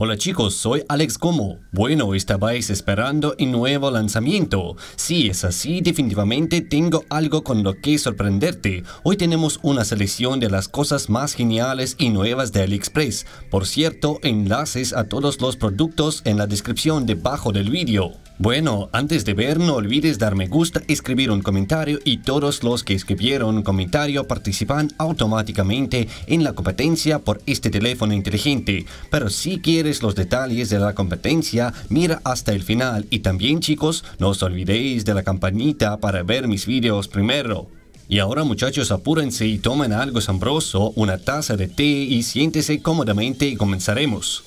Hola chicos, soy Alex Gomo. Bueno, estabais esperando un nuevo lanzamiento. Si es así, definitivamente tengo algo con lo que sorprenderte. Hoy tenemos una selección de las cosas más geniales y nuevas de AliExpress. Por cierto, enlaces a todos los productos en la descripción debajo del vídeo. Bueno, antes de ver no olvides dar me gusta, escribir un comentario y todos los que escribieron comentario participan automáticamente en la competencia por este teléfono inteligente. Pero si quieres los detalles de la competencia, mira hasta el final y también chicos, no os olvidéis de la campanita para ver mis videos primero. Y ahora muchachos, apúrense y tomen algo sabroso, una taza de té y siéntese cómodamente y comenzaremos.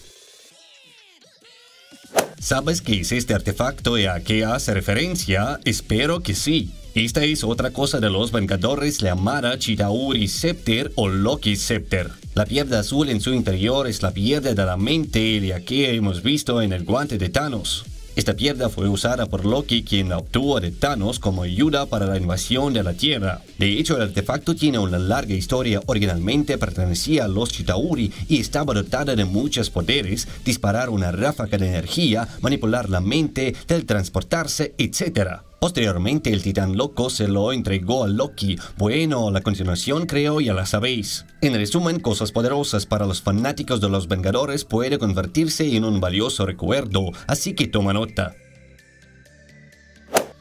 ¿Sabes qué es este artefacto y a qué hace referencia? Espero que sí. Esta es otra cosa de los Vengadores llamada Chitauri Scepter o Loki Scepter. La piedra azul en su interior es la piedra de la mente y la que hemos visto en el guante de Thanos. Esta piedra fue usada por Loki quien la obtuvo de Thanos como ayuda para la invasión de la Tierra. De hecho, el artefacto tiene una larga historia. Originalmente pertenecía a los Chitauri y estaba dotada de muchos poderes, disparar una ráfaga de energía, manipular la mente, teletransportarse, etc. Posteriormente el titán loco se lo entregó a Loki. Bueno, la continuación creo ya la sabéis. En resumen, Cosas Poderosas para los fanáticos de los Vengadores puede convertirse en un valioso recuerdo, así que toma nota.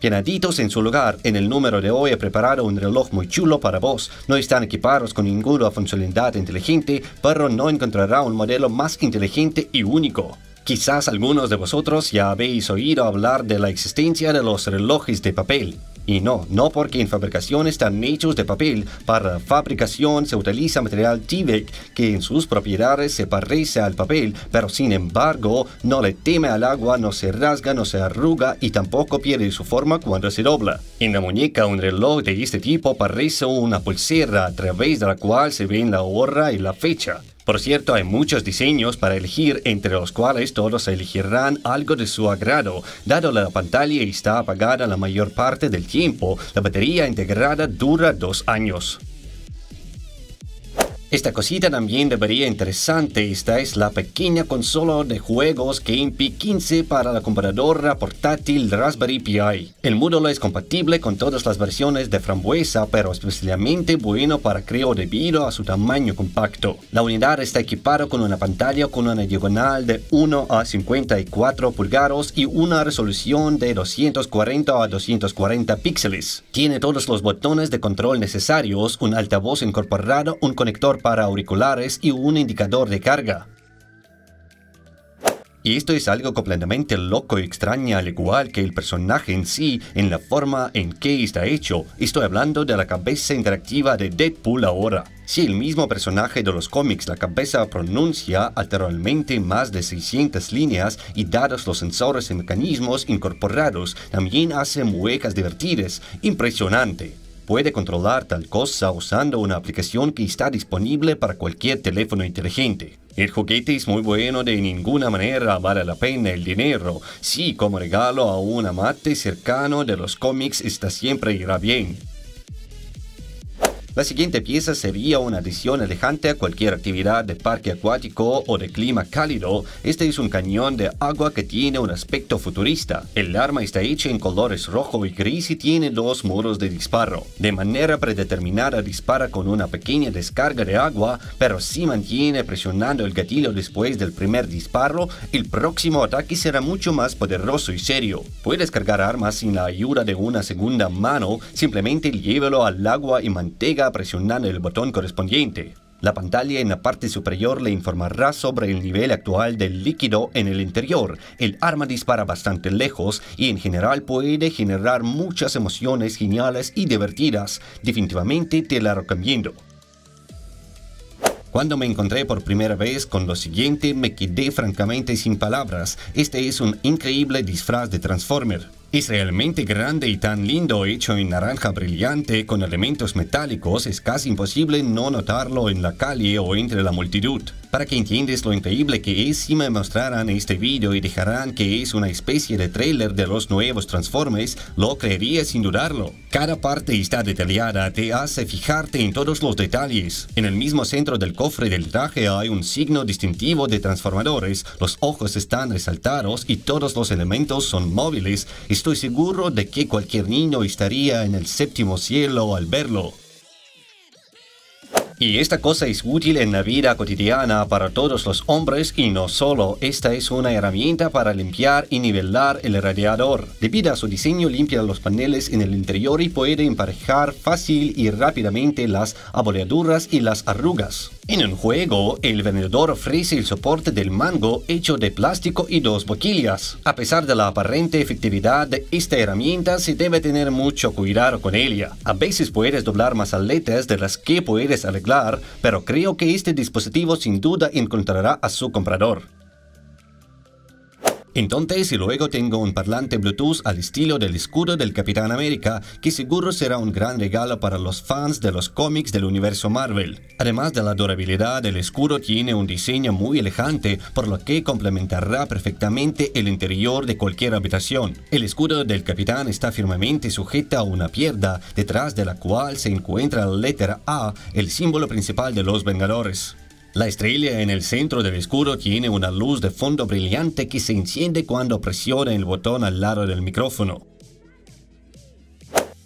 Pianaditos en su lugar, en el número de hoy he preparado un reloj muy chulo para vos. No están equipados con ninguna funcionalidad inteligente, pero no encontrará un modelo más inteligente y único. Quizás algunos de vosotros ya habéis oído hablar de la existencia de los relojes de papel. Y no, no porque en fabricación están hechos de papel, para fabricación se utiliza material Tyvek que en sus propiedades se parece al papel, pero sin embargo no le teme al agua, no se rasga, no se arruga y tampoco pierde su forma cuando se dobla. En la muñeca un reloj de este tipo parece una pulsera a través de la cual se ven la hora y la fecha. Por cierto, hay muchos diseños para elegir, entre los cuales todos elegirán algo de su agrado. Dado la pantalla está apagada la mayor parte del tiempo, la batería integrada dura dos años. Esta cosita también debería interesante. Esta es la pequeña consola de juegos Game 15 para la computadora portátil Raspberry Pi. El módulo es compatible con todas las versiones de frambuesa, pero especialmente bueno para creo debido a su tamaño compacto. La unidad está equipada con una pantalla con una diagonal de 1 a 54 pulgados y una resolución de 240 a 240 píxeles. Tiene todos los botones de control necesarios, un altavoz incorporado, un conector para auriculares y un indicador de carga. Y esto es algo completamente loco y extraño, al igual que el personaje en sí, en la forma en que está hecho. Estoy hablando de la cabeza interactiva de Deadpool ahora. Si el mismo personaje de los cómics, la cabeza pronuncia alteralmente más de 600 líneas y dados los sensores y mecanismos incorporados, también hace muecas divertidas. Impresionante puede controlar tal cosa usando una aplicación que está disponible para cualquier teléfono inteligente. El juguete es muy bueno, de ninguna manera vale la pena el dinero. Sí, como regalo a un amante cercano de los cómics está siempre irá bien. La siguiente pieza sería una adición Alejante a cualquier actividad de parque acuático o de clima cálido. Este es un cañón de agua que tiene un aspecto futurista. El arma está hecha en colores rojo y gris y tiene dos muros de disparo. De manera predeterminada dispara con una pequeña descarga de agua, pero si mantiene presionando el gatillo después del primer disparo, el próximo ataque será mucho más poderoso y serio. Puedes cargar armas sin la ayuda de una segunda mano, simplemente llévelo al agua y mantenga presionando el botón correspondiente. La pantalla en la parte superior le informará sobre el nivel actual del líquido en el interior. El arma dispara bastante lejos y en general puede generar muchas emociones geniales y divertidas. Definitivamente te la recomiendo. Cuando me encontré por primera vez con lo siguiente me quedé francamente sin palabras. Este es un increíble disfraz de Transformer. Es realmente grande y tan lindo, hecho en naranja brillante con elementos metálicos, es casi imposible no notarlo en la calle o entre la multitud para que entiendas lo increíble que es si me mostrarán este vídeo y dejarán que es una especie de trailer de los nuevos Transformers, lo creería sin dudarlo. Cada parte está detallada, te hace fijarte en todos los detalles. En el mismo centro del cofre del traje hay un signo distintivo de transformadores, los ojos están resaltados y todos los elementos son móviles. Estoy seguro de que cualquier niño estaría en el séptimo cielo al verlo. Y esta cosa es útil en la vida cotidiana para todos los hombres y no solo. Esta es una herramienta para limpiar y nivelar el radiador. Debido a su diseño limpia los paneles en el interior y puede emparejar fácil y rápidamente las aboleaduras y las arrugas. En un juego, el vendedor ofrece el soporte del mango hecho de plástico y dos boquillas. A pesar de la aparente efectividad de esta herramienta, se debe tener mucho cuidado con ella. A veces puedes doblar más aletas de las que puedes arreglar pero creo que este dispositivo sin duda encontrará a su comprador. Entonces, y luego tengo un parlante Bluetooth al estilo del escudo del Capitán América, que seguro será un gran regalo para los fans de los cómics del universo Marvel. Además de la durabilidad, el escudo tiene un diseño muy elegante, por lo que complementará perfectamente el interior de cualquier habitación. El escudo del Capitán está firmemente sujeto a una pierda detrás de la cual se encuentra la letra A, el símbolo principal de los Vengadores. La estrella en el centro del escudo tiene una luz de fondo brillante que se enciende cuando presiona el botón al lado del micrófono.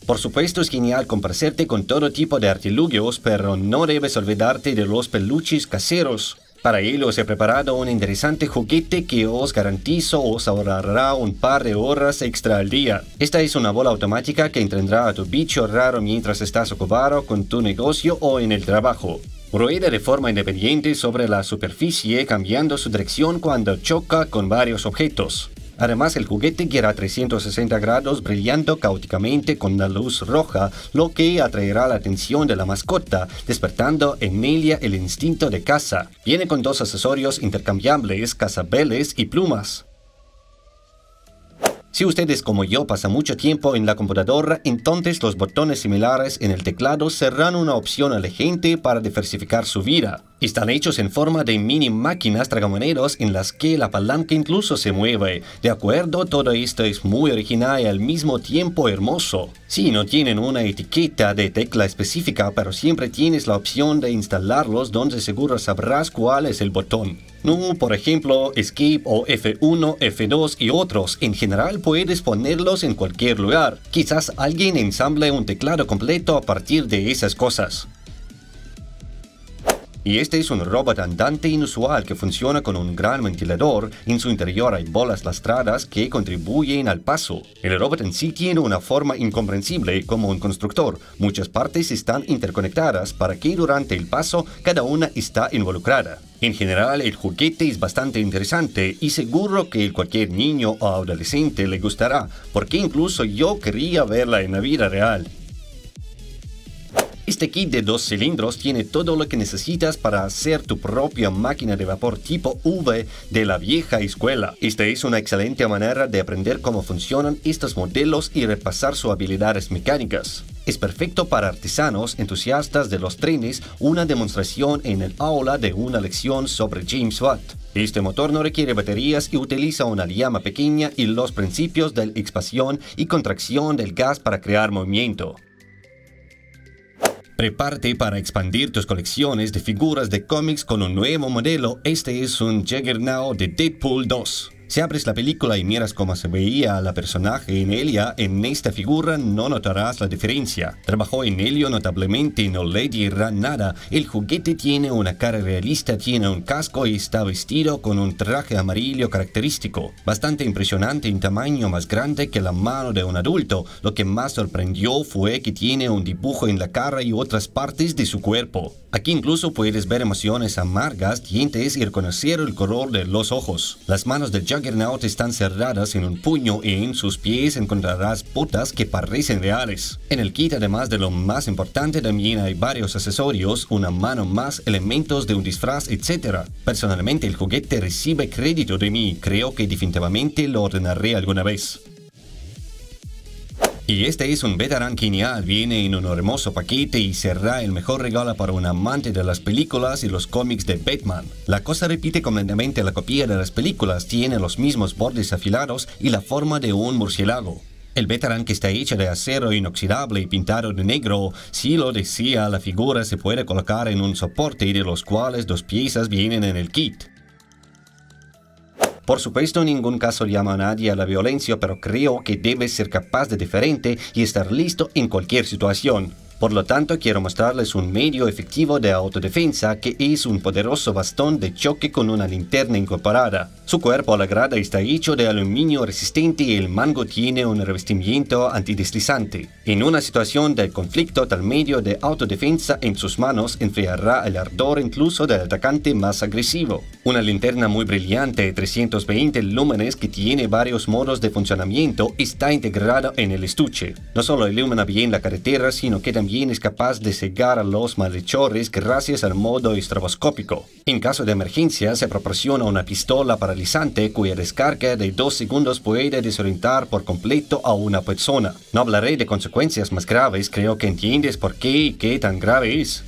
Por supuesto es genial comparecerte con todo tipo de artilugios, pero no debes olvidarte de los peluches caseros. Para ello os he preparado un interesante juguete que os garantizo os ahorrará un par de horas extra al día. Esta es una bola automática que entrenará a tu bicho raro mientras estás ocupado con tu negocio o en el trabajo rueda de forma independiente sobre la superficie cambiando su dirección cuando choca con varios objetos. Además, el juguete gira 360 grados brillando caóticamente con la luz roja, lo que atraerá la atención de la mascota, despertando en ella el instinto de caza. Viene con dos accesorios intercambiables, cazabeles y plumas. Si ustedes como yo pasan mucho tiempo en la computadora, entonces los botones similares en el teclado serán una opción elegante para diversificar su vida. Están hechos en forma de mini máquinas tragamoneros en las que la palanca incluso se mueve. De acuerdo, todo esto es muy original y al mismo tiempo hermoso. Sí, no tienen una etiqueta de tecla específica, pero siempre tienes la opción de instalarlos donde seguro sabrás cuál es el botón. No, por ejemplo, Escape o F1, F2 y otros. En general puedes ponerlos en cualquier lugar. Quizás alguien ensamble un teclado completo a partir de esas cosas. Y este es un robot andante inusual que funciona con un gran ventilador. En su interior hay bolas lastradas que contribuyen al paso. El robot en sí tiene una forma incomprensible como un constructor. Muchas partes están interconectadas para que durante el paso cada una está involucrada. En general, el juguete es bastante interesante y seguro que cualquier niño o adolescente le gustará, porque incluso yo quería verla en la vida real. Este kit de dos cilindros tiene todo lo que necesitas para hacer tu propia máquina de vapor tipo V de la vieja escuela. Esta es una excelente manera de aprender cómo funcionan estos modelos y repasar sus habilidades mecánicas. Es perfecto para artesanos, entusiastas de los trenes, una demostración en el aula de una lección sobre James Watt. Este motor no requiere baterías y utiliza una llama pequeña y los principios de expansión y contracción del gas para crear movimiento. Prepárate para expandir tus colecciones de figuras de cómics con un nuevo modelo. Este es un Juggernaut de Deadpool 2. Si abres la película y miras cómo se veía la personaje en ella, en esta figura no notarás la diferencia. Trabajó en ello notablemente, no le Lady nada. El juguete tiene una cara realista, tiene un casco y está vestido con un traje amarillo característico. Bastante impresionante en tamaño, más grande que la mano de un adulto. Lo que más sorprendió fue que tiene un dibujo en la cara y otras partes de su cuerpo. Aquí incluso puedes ver emociones amargas, dientes y reconocer el color de los ojos. Las manos del Juggernaut están cerradas en un puño y en sus pies encontrarás botas que parecen reales. En el kit, además de lo más importante, también hay varios accesorios, una mano más, elementos de un disfraz, etc. Personalmente, el juguete recibe crédito de mí, creo que definitivamente lo ordenaré alguna vez. Y este es un veteran genial, viene en un hermoso paquete y será el mejor regalo para un amante de las películas y los cómics de Batman. La cosa repite completamente la copia de las películas, tiene los mismos bordes afilados y la forma de un murciélago. El veteran que está hecho de acero inoxidable y pintado de negro, si lo decía la figura se puede colocar en un soporte de los cuales dos piezas vienen en el kit. Por supuesto, en ningún caso llama a nadie a la violencia, pero creo que debes ser capaz de diferente y estar listo en cualquier situación. Por lo tanto, quiero mostrarles un medio efectivo de autodefensa que es un poderoso bastón de choque con una linterna incorporada. Su cuerpo a la grada está hecho de aluminio resistente y el mango tiene un revestimiento antideslizante. En una situación de conflicto, tal medio de autodefensa en sus manos enfriará el ardor incluso del atacante más agresivo. Una linterna muy brillante de 320 lúmenes que tiene varios modos de funcionamiento está integrada en el estuche. No solo ilumina bien la carretera, sino que también es capaz de cegar a los malhechores gracias al modo estroboscópico. En caso de emergencia, se proporciona una pistola paralizante cuya descarga de dos segundos puede desorientar por completo a una persona. No hablaré de consecuencias más graves, creo que entiendes por qué y qué tan grave es.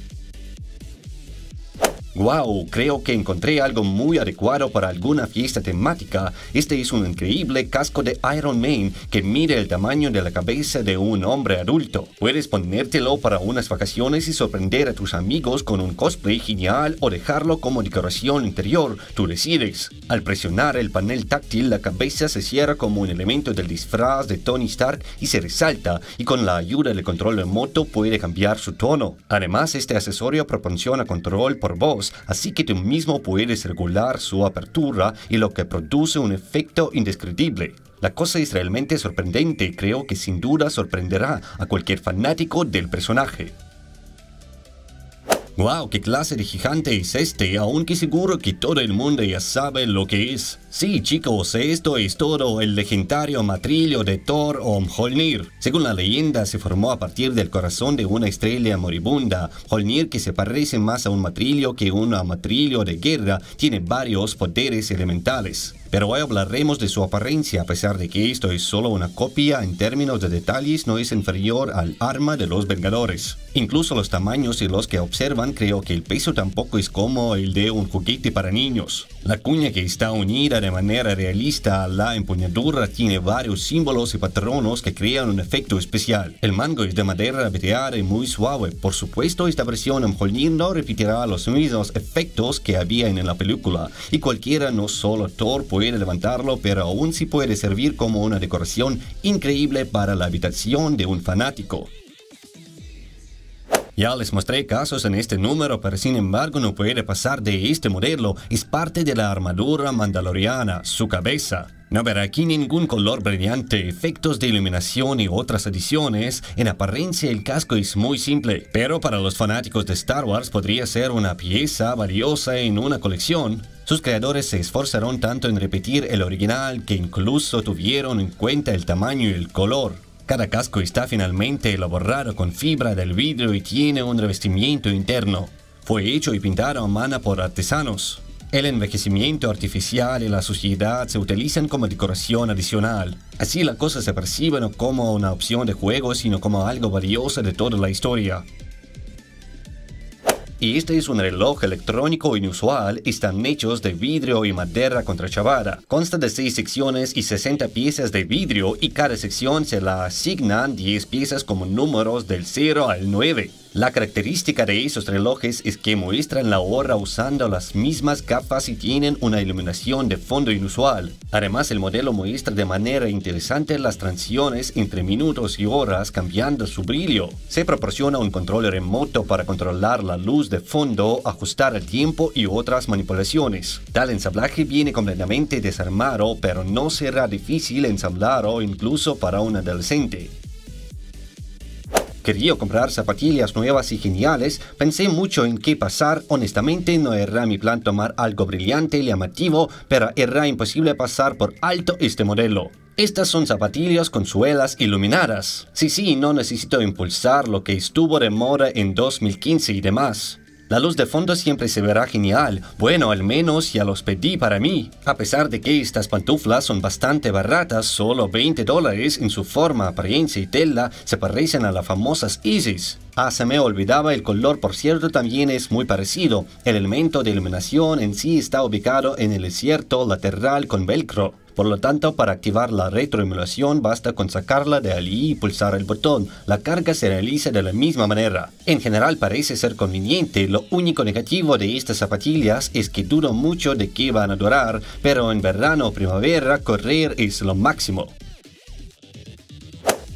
¡Wow! Creo que encontré algo muy adecuado para alguna fiesta temática. Este es un increíble casco de Iron Man que mide el tamaño de la cabeza de un hombre adulto. Puedes ponértelo para unas vacaciones y sorprender a tus amigos con un cosplay genial o dejarlo como decoración interior. Tú decides. Al presionar el panel táctil, la cabeza se cierra como un elemento del disfraz de Tony Stark y se resalta, y con la ayuda del control remoto puede cambiar su tono. Además, este accesorio proporciona control por voz así que tú mismo puedes regular su apertura y lo que produce un efecto indescriptible. La cosa es realmente sorprendente y creo que sin duda sorprenderá a cualquier fanático del personaje. ¡Wow! ¿Qué clase de gigante es este? Aunque seguro que todo el mundo ya sabe lo que es. Sí, chicos, esto es todo el legendario matrillo de Thor o Mjolnir. Según la leyenda, se formó a partir del corazón de una estrella moribunda. Mjolnir, que se parece más a un matrillo que un matrillo de guerra, tiene varios poderes elementales. Pero hoy hablaremos de su apariencia, a pesar de que esto es solo una copia en términos de detalles, no es inferior al arma de los Vengadores. Incluso los tamaños y los que observan, creo que el peso tampoco es como el de un juguete para niños. La cuña que está unida de manera realista a la empuñadura tiene varios símbolos y patronos que crean un efecto especial. El mango es de madera veteada y muy suave. Por supuesto, esta versión en Mjolnir no repetirá los mismos efectos que había en la película, y cualquiera, no solo Thor, puede levantarlo, pero aún si puede servir como una decoración increíble para la habitación de un fanático. Ya les mostré casos en este número, pero sin embargo no puede pasar de este modelo. Es parte de la armadura mandaloriana, su cabeza. No verá aquí ningún color brillante, efectos de iluminación y otras adiciones. En apariencia el casco es muy simple, pero para los fanáticos de Star Wars podría ser una pieza valiosa en una colección. Sus creadores se esforzaron tanto en repetir el original que incluso tuvieron en cuenta el tamaño y el color. Cada casco está finalmente elaborado con fibra del vidrio y tiene un revestimiento interno. Fue hecho y pintado a mano por artesanos. El envejecimiento artificial y la suciedad se utilizan como decoración adicional. Así la cosa se percibe no como una opción de juego, sino como algo valioso de toda la historia. Y Este es un reloj electrónico inusual, están hechos de vidrio y madera contrachavada. Consta de 6 secciones y 60 piezas de vidrio y cada sección se la asignan 10 piezas como números del 0 al 9. La característica de esos relojes es que muestran la hora usando las mismas capas y tienen una iluminación de fondo inusual. Además, el modelo muestra de manera interesante las transiciones entre minutos y horas cambiando su brillo. Se proporciona un control remoto para controlar la luz de fondo, ajustar el tiempo y otras manipulaciones. Tal ensamblaje viene completamente desarmado, pero no será difícil ensamblarlo incluso para un adolescente. Quería comprar zapatillas nuevas y geniales, pensé mucho en qué pasar, honestamente no era mi plan tomar algo brillante y llamativo, pero era imposible pasar por alto este modelo. Estas son zapatillas con suelas iluminadas. Sí, sí, no necesito impulsar lo que estuvo de moda en 2015 y demás. La luz de fondo siempre se verá genial. Bueno, al menos ya los pedí para mí. A pesar de que estas pantuflas son bastante baratas, solo 20 dólares en su forma, apariencia y tela, se parecen a las famosas Isis. Ah, se me olvidaba, el color por cierto también es muy parecido. El elemento de iluminación en sí está ubicado en el desierto lateral con velcro. Por lo tanto, para activar la retroemulación basta con sacarla de allí y pulsar el botón. La carga se realiza de la misma manera. En general parece ser conveniente, lo único negativo de estas zapatillas es que dudo mucho de que van a durar, pero en verano o primavera correr es lo máximo.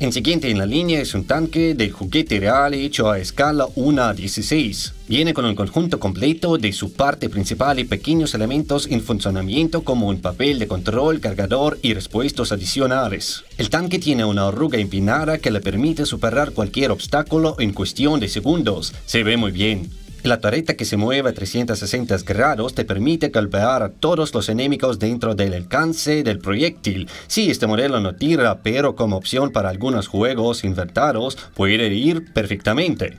En siguiente en la línea es un tanque de juguete real hecho a escala 1 a 16. Viene con un conjunto completo de su parte principal y pequeños elementos en funcionamiento como un papel de control, cargador y respuestos adicionales. El tanque tiene una arruga empinada que le permite superar cualquier obstáculo en cuestión de segundos. Se ve muy bien. La torreta que se mueve a 360 grados te permite golpear a todos los enemigos dentro del alcance del proyectil. Sí, este modelo no tira, pero como opción para algunos juegos invertidos, puede ir perfectamente.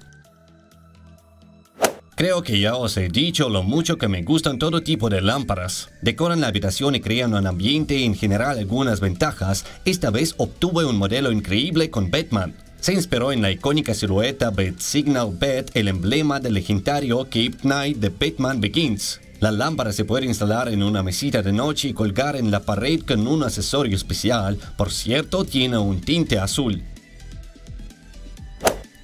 Creo que ya os he dicho lo mucho que me gustan todo tipo de lámparas. Decoran la habitación y crean un ambiente y en general algunas ventajas. Esta vez obtuve un modelo increíble con Batman. Se inspiró en la icónica silueta Bat Signal Bat, el emblema del legendario Cape Knight de Batman Begins. La lámpara se puede instalar en una mesita de noche y colgar en la pared con un accesorio especial, por cierto tiene un tinte azul.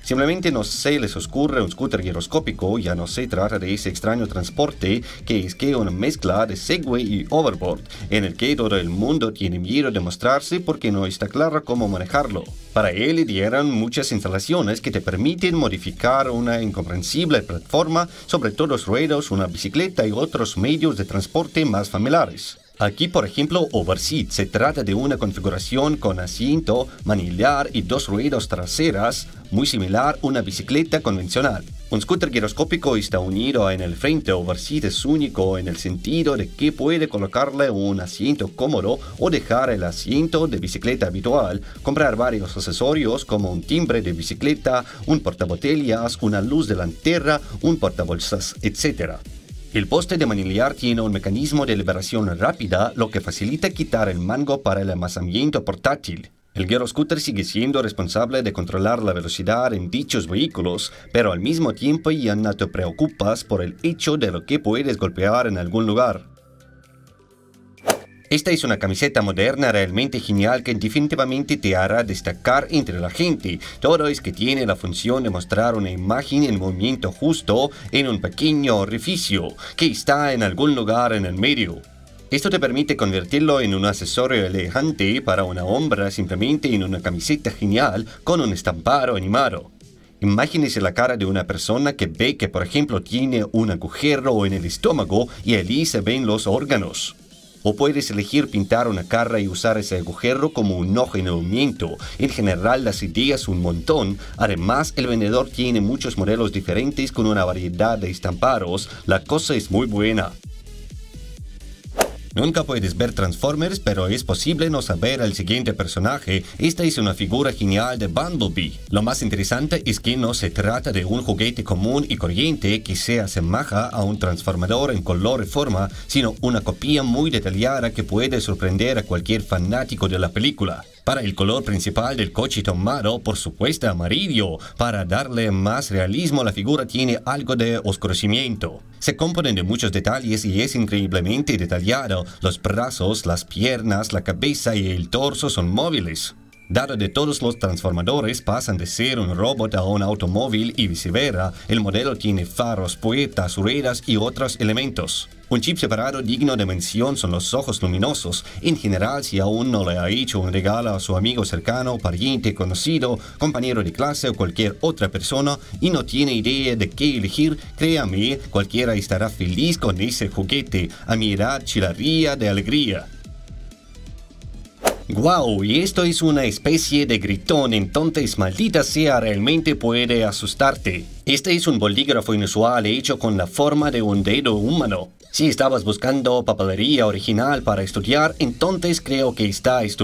Simplemente no se les ocurre un scooter giroscópico, ya no se trata de ese extraño transporte que es que una mezcla de Segway y Overboard, en el que todo el mundo tiene miedo de mostrarse porque no está claro cómo manejarlo. Para él dieron muchas instalaciones que te permiten modificar una incomprensible plataforma, sobre todos ruedos, una bicicleta y otros medios de transporte más familiares. Aquí, por ejemplo, Overseat se trata de una configuración con asiento, manillar y dos ruedas traseras, muy similar a una bicicleta convencional. Un scooter giroscópico está unido en el frente o es único en el sentido de que puede colocarle un asiento cómodo o dejar el asiento de bicicleta habitual, comprar varios accesorios como un timbre de bicicleta, un portabotellas, una luz delantera, un portabolsas, etc. El poste de manillar tiene un mecanismo de liberación rápida, lo que facilita quitar el mango para el amasamiento portátil. El gyroscooter sigue siendo responsable de controlar la velocidad en dichos vehículos, pero al mismo tiempo ya no te preocupas por el hecho de lo que puedes golpear en algún lugar. Esta es una camiseta moderna realmente genial que definitivamente te hará destacar entre la gente. Todo es que tiene la función de mostrar una imagen en movimiento justo en un pequeño orificio que está en algún lugar en el medio. Esto te permite convertirlo en un accesorio elegante para una hombra simplemente en una camiseta genial con un estampado animado. Imagínese la cara de una persona que ve que por ejemplo tiene un agujero en el estómago y allí se ven los órganos. O puedes elegir pintar una cara y usar ese agujero como un ojo en aumento. En general las ideas un montón. Además el vendedor tiene muchos modelos diferentes con una variedad de estampados. La cosa es muy buena. Nunca puedes ver Transformers, pero es posible no saber al siguiente personaje. Esta es una figura genial de Bumblebee. Lo más interesante es que no se trata de un juguete común y corriente que se asemeja a un transformador en color y forma, sino una copia muy detallada que puede sorprender a cualquier fanático de la película. Para el color principal del coche tomado, por supuesto amarillo, para darle más realismo la figura tiene algo de oscurecimiento. Se componen de muchos detalles y es increíblemente detallado. Los brazos, las piernas, la cabeza y el torso son móviles. Dado de todos los transformadores pasan de ser un robot a un automóvil y viceversa, el modelo tiene faros, puertas, ruedas y otros elementos. Un chip separado digno de mención son los ojos luminosos. En general, si aún no le ha hecho un regalo a su amigo cercano, pariente, conocido, compañero de clase o cualquier otra persona y no tiene idea de qué elegir, créame, cualquiera estará feliz con ese juguete. A mi edad chilaría de alegría. Guau, y esto es una especie de gritón, entonces maldita sea realmente puede asustarte. Este es un bolígrafo inusual hecho con la forma de un dedo humano. Si estabas buscando papelería original para estudiar, entonces creo que está es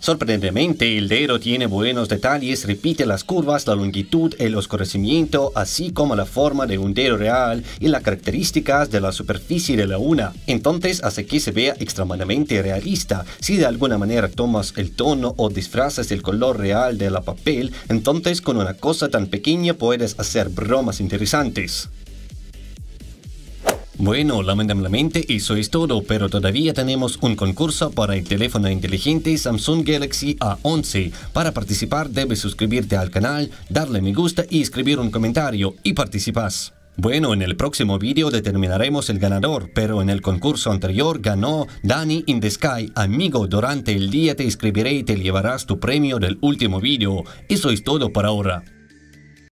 Sorprendentemente, el dedo tiene buenos detalles, repite las curvas, la longitud, el oscurecimiento, así como la forma de un dedo real y las características de la superficie de la una. Entonces hace que se vea extremadamente realista. Si de alguna manera tomas el tono o disfrazas el color real de la papel, entonces con una cosa tan pequeña puedes hacer bromas interesantes. Bueno, lamentablemente eso es todo, pero todavía tenemos un concurso para el teléfono inteligente Samsung Galaxy A11. Para participar debes suscribirte al canal, darle me gusta y escribir un comentario y participas. Bueno, en el próximo video determinaremos el ganador, pero en el concurso anterior ganó Dani in the Sky. Amigo, durante el día te escribiré y te llevarás tu premio del último video. Eso es todo por ahora.